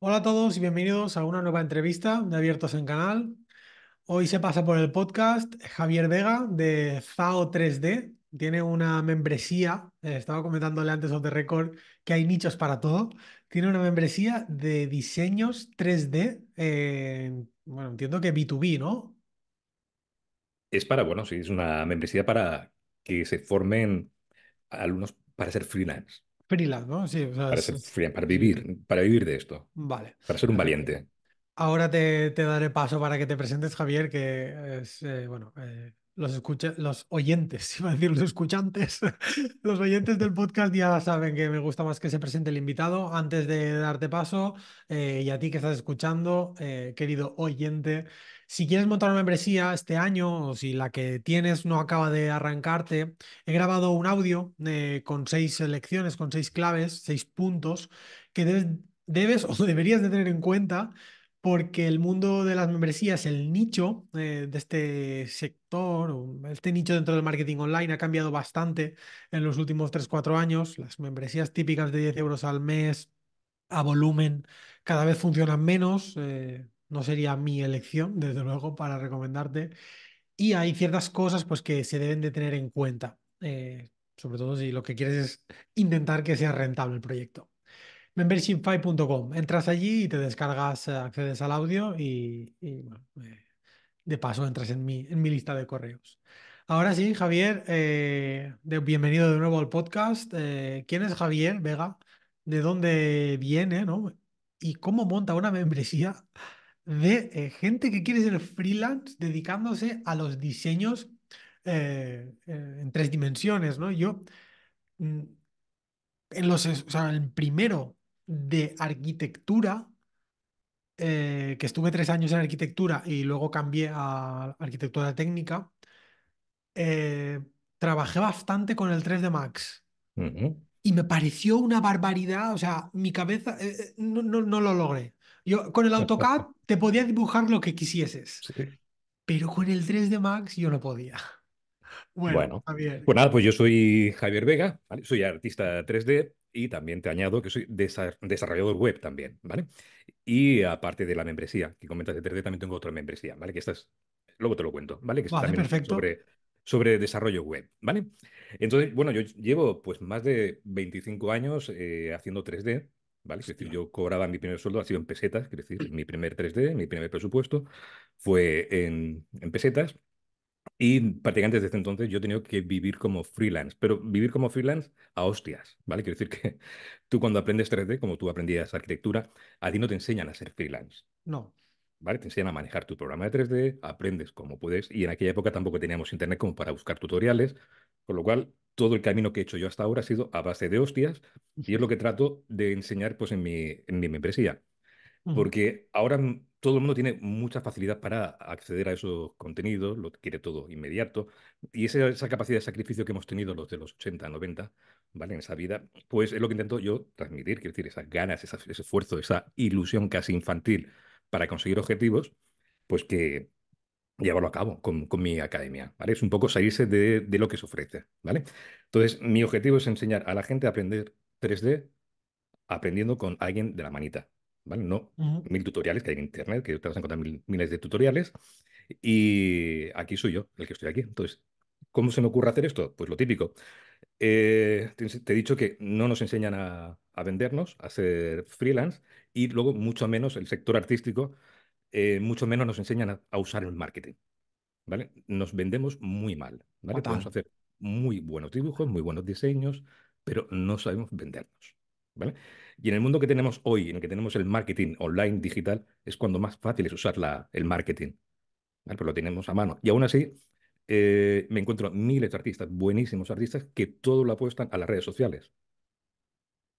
Hola a todos y bienvenidos a una nueva entrevista de Abiertos en Canal. Hoy se pasa por el podcast Javier Vega de Fao 3D. Tiene una membresía, eh, estaba comentándole antes sobre the record que hay nichos para todo. Tiene una membresía de diseños 3D. Eh, bueno, entiendo que B2B, ¿no? Es para, bueno, sí, es una membresía para que se formen alumnos para ser freelance freelance, ¿no? Sí, para, vivir, para vivir de esto. Vale. Para ser un valiente. Ahora te, daré paso para que te presentes, Javier, que es, eh, bueno, eh, los, oyentes, iba a decir los escuchantes, los oyentes del podcast ya saben que me gusta más que se presente el invitado. Antes de darte paso, eh, y a ti que estás escuchando, querido oyente, si quieres montar una membresía este año o si la que tienes no acaba de arrancarte, he grabado un audio eh, con seis lecciones, con seis claves, seis puntos que debes, o deberías de tener en cuenta porque el mundo de las membresías, el nicho eh, de este sector, este nicho dentro del marketing online ha cambiado bastante en los últimos 3-4 años. Las membresías típicas de 10 euros al mes a volumen cada vez funcionan menos. Eh, no sería mi elección, desde luego, para recomendarte. Y hay ciertas cosas pues, que se deben de tener en cuenta, eh, sobre todo si lo que quieres es intentar que sea rentable el proyecto. Membershipfy.com, entras allí y te descargas, eh, accedes al audio y, eh, de paso entras en mi, en mi lista de correos. Ahora sí, Javier, bienvenido de nuevo al podcast. ¿Quién es Javier Vega? ¿De dónde viene? ¿no? ¿Y cómo monta una membresía? de eh, gente que quiere ser freelance dedicándose a los diseños eh, eh, en tres dimensiones, ¿no? Yo, mm, en los, o sea, el primero de arquitectura, que estuve tres años en arquitectura y luego cambié a arquitectura técnica, trabajé bastante con el 3D Max. Y me pareció una barbaridad, o sea, mi cabeza no, lo logré. Yo con el AutoCAD te podía dibujar lo que quisieses, pero con el 3D Max yo no podía. Bueno, Pues nada, pues yo soy Javier Vega, soy artista 3D y también te añado que soy desarrollador web también, ¿vale? Y aparte de la membresía que comentas de 3D, también tengo otra membresía, ¿vale? Que estás luego te lo cuento, ¿vale? Que vale, también perfecto. sobre sobre desarrollo web, ¿vale? Entonces, bueno, yo llevo pues más de 25 años eh, haciendo 3D, ¿vale? Es decir, yo cobraba mi primer sueldo, ha sido en pesetas, es decir, mi primer 3D, mi primer presupuesto fue en, en pesetas. Y prácticamente desde entonces yo he tenido que vivir como freelance, pero vivir como freelance a hostias, ¿vale? Quiero decir que tú cuando aprendes 3D, como tú aprendías arquitectura, a ti no te enseñan a ser freelance. No. ¿Vale? Te enseñan a manejar tu programa de 3D, aprendes como puedes, y en aquella época tampoco teníamos internet como para buscar tutoriales, con lo cual todo el camino que he hecho yo hasta ahora ha sido a base de hostias y es lo que trato de enseñar pues, en, mi, en mi membresía. Porque ahora todo el mundo tiene mucha facilidad para acceder a esos contenidos, lo quiere todo inmediato. Y esa, capacidad de sacrificio que hemos tenido los de los 80, 90, ¿vale? En esa vida, pues es lo que intento yo transmitir, quiero decir, esas ganas, ese esfuerzo, esa ilusión casi infantil para conseguir objetivos, pues que llevarlo a cabo con, con, mi academia, ¿vale? Es un poco salirse de, lo que se ofrece, ¿vale? Entonces, mi objetivo es enseñar a la gente a aprender 3D aprendiendo con alguien de la manita, ¿vale? No mil tutoriales que hay en internet, que te vas a encontrar miles de tutoriales, y aquí soy yo, el que estoy aquí. Entonces, ¿cómo se me ocurre hacer esto? Pues lo típico. Eh, te, he dicho que no nos enseñan a, a vendernos, a ser freelance, y luego mucho menos el sector artístico eh, mucho menos nos enseñan a, usar el marketing. ¿Vale? Nos vendemos muy mal. ¿vale? Podemos hacer muy buenos dibujos, muy buenos diseños, pero no sabemos vendernos. ¿vale? Y en el mundo que tenemos hoy, en el que tenemos el marketing online digital, es cuando más fácil es usar el marketing. ¿vale? Pero pues lo tenemos a mano. Y aún así, eh, me encuentro miles de artistas, buenísimos artistas, que todo lo apuestan a las redes sociales.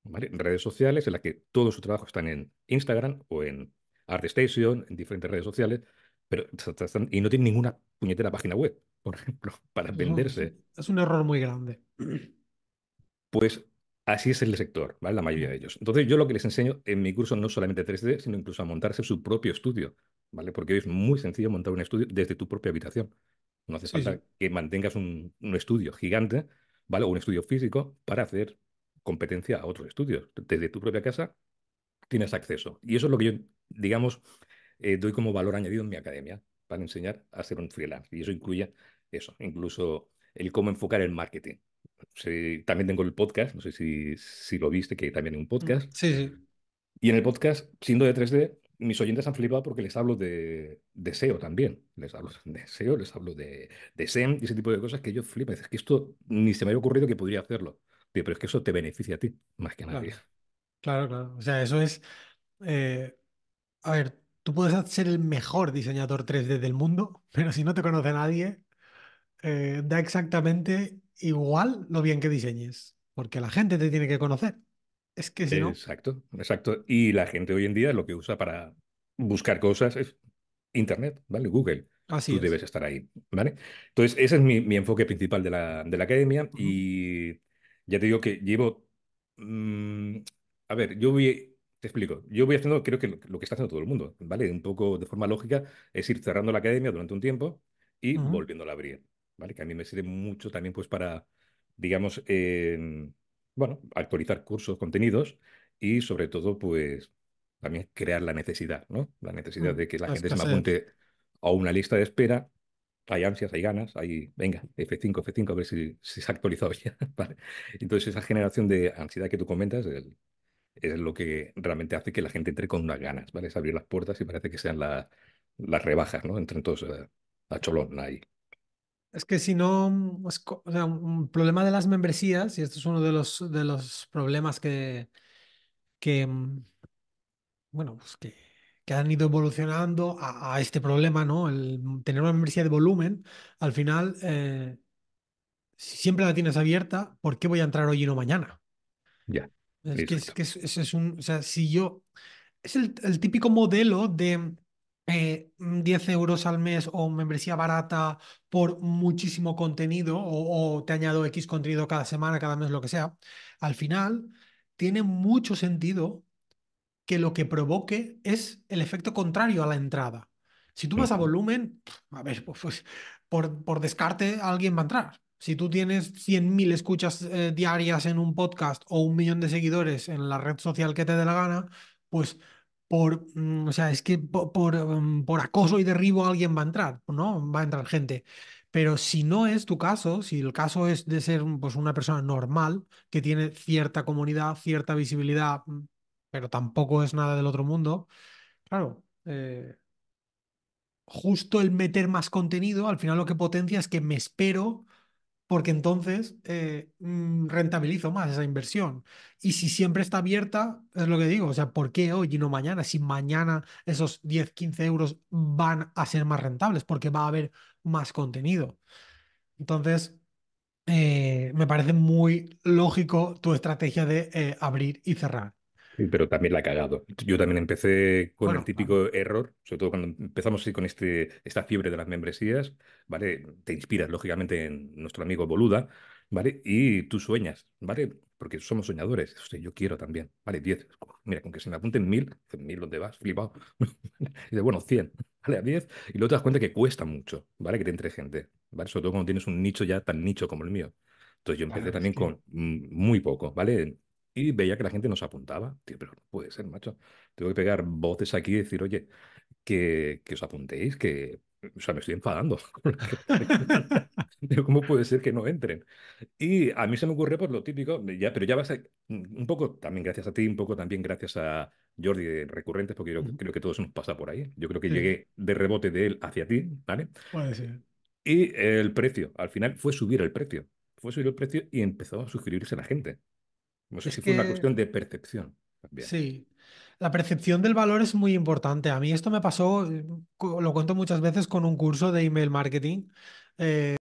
¿Vale? Redes sociales en las que todo su trabajo está en Instagram o en ArtStation, en diferentes redes sociales, pero y no tienen ninguna puñetera página web, por ejemplo, para venderse. Es un error muy grande. Pues así es el sector, ¿vale? La mayoría de ellos. Entonces, yo lo que les enseño en mi curso no solamente 3D, sino incluso a montarse su propio estudio, ¿vale? Porque hoy es muy sencillo montar un estudio desde tu propia habitación. No hace falta que mantengas un, un, estudio gigante, ¿vale? O un estudio físico para hacer competencia a otros estudios. Desde tu propia casa tienes acceso. Y eso es lo que yo digamos, eh, doy como valor añadido en mi academia para enseñar a ser un freelance. Y eso incluye eso, incluso el cómo enfocar el marketing. también tengo el podcast, no sé si, si lo viste, que también hay un mm, podcast. Sí, sí. Y en el podcast, siendo de 3D, mis oyentes han flipado porque les hablo de, deseo SEO también. Les hablo de SEO, les hablo de, SEM y ese tipo de cosas que yo flipo. Es que esto ni se me había ocurrido que podría hacerlo. Pero es que eso te beneficia a ti, más que a nadie. Claro, claro. O sea, eso es. Eh, a ver, tú puedes ser el mejor diseñador 3D del mundo, pero si no te conoce nadie, eh, da exactamente igual lo bien que diseñes, porque la gente te tiene que conocer. Es que si Exacto, no... exacto. exacto. Y la gente hoy en día lo que usa para buscar cosas es Internet, ¿vale? Google. Así Tú debes estar ahí, ¿vale? Entonces, ese es mi, enfoque principal de la, academia y ya te digo que llevo... Mm, a ver, yo voy... Te explico. Yo voy haciendo, creo que lo que está haciendo todo el mundo, ¿vale? Un poco de forma lógica, es ir cerrando la academia durante un tiempo y volviéndola a abrir, ¿vale? Que a mí me sirve mucho también, pues, para, digamos, em, bueno, actualizar cursos, contenidos y, sobre todo, pues, también crear la necesidad, ¿no? La necesidad mm, de que la, gente se me apunte a una lista de espera. Hay ansias, hay ganas, hay, venga, F5, F5, a ver si, se ha actualizado ya, ¿vale? Entonces, esa generación de ansiedad que tú comentas, el, es lo que realmente hace que la gente entre con unas ganas, ¿vale? Es abrir las puertas y parece que sean las rebajas, ¿no? entre todos eh, a, cholón ahí. Es que si no, o sea, un problema de las membresías, y esto es uno de los, de los problemas que, que, mm, bueno, pues que, que han ido evolucionando a, este problema, ¿no? El tener una membresía de volumen, al final, eh, si siempre la tienes abierta, ¿por qué voy a entrar hoy y no mañana? Ya. Es que, es, es, un, o sea, si yo, es el, típico modelo de 10 eh, mm, euros al mes o membresía barata por muchísimo contenido o, o, te añado X contenido cada semana, cada mes, lo que sea, al final tiene mucho sentido que lo que provoque es el efecto contrario a la entrada. Si tú vas a volumen, a ver, pues, pues, por, por descarte alguien va a entrar. Si tú tienes 100.000 escuchas eh, diarias en un podcast o un millón de seguidores en la red social que te dé la gana, pues por, mm, o sea, es que mm, por, acoso y derribo alguien va a entrar, ¿no? Va a entrar gente. Pero si no es tu caso, si el caso es de ser pues, una persona normal, que tiene cierta comunidad, cierta visibilidad, mm, pero tampoco es nada del otro mundo, claro, eh, justo el meter más contenido, al final lo que potencia es que me espero porque entonces eh, mm, rentabilizo más esa inversión. Y si siempre está abierta, es lo que digo, o sea, ¿por qué hoy y no mañana? Si mañana esos 10, 15 euros van a ser más rentables, porque va a haber más contenido. Entonces, eh, me parece muy lógico tu estrategia de eh, abrir y cerrar pero también la ha cagado. Yo también empecé con el típico error, sobre todo cuando empezamos con este, esta fiebre de las membresías, ¿vale? Te inspiras, lógicamente, en nuestro amigo Boluda, ¿vale? Y tú sueñas, ¿vale? Porque somos soñadores. O yo quiero también, ¿vale? 10. Mira, con que se me apunten mil, mil, ¿dónde vas? Flipado. y de, bueno, cien, ¿vale? A 10. Y luego te das cuenta que cuesta mucho, ¿vale? Que te entre gente, ¿vale? Sobre todo cuando tienes un nicho ya tan nicho como el mío. Entonces yo empecé también con mm, muy poco, ¿vale? Y veía que la gente nos apuntaba. Tío, pero no puede ser, macho. Tengo que pegar voces aquí y decir, oye, que, que os apuntéis, que. O sea, me estoy enfadando. ¿cómo puede ser que no entren? Y a mí se me ocurre por pues, lo típico, ya, pero ya vas a, un poco también gracias a ti, un poco también gracias a Jordi de Recurrentes, porque yo creo que todos nos pasa por ahí. Yo creo que llegué de rebote de él hacia ti, ¿vale? Puede ser. Y el precio, al final fue subir el precio. Fue subir el precio y empezó a suscribirse la gente. No sé si fue una cuestión de percepción. Sí, la percepción del valor es muy importante. A mí esto me pasó, eh, lo cuento muchas veces con un curso de email marketing. Eh,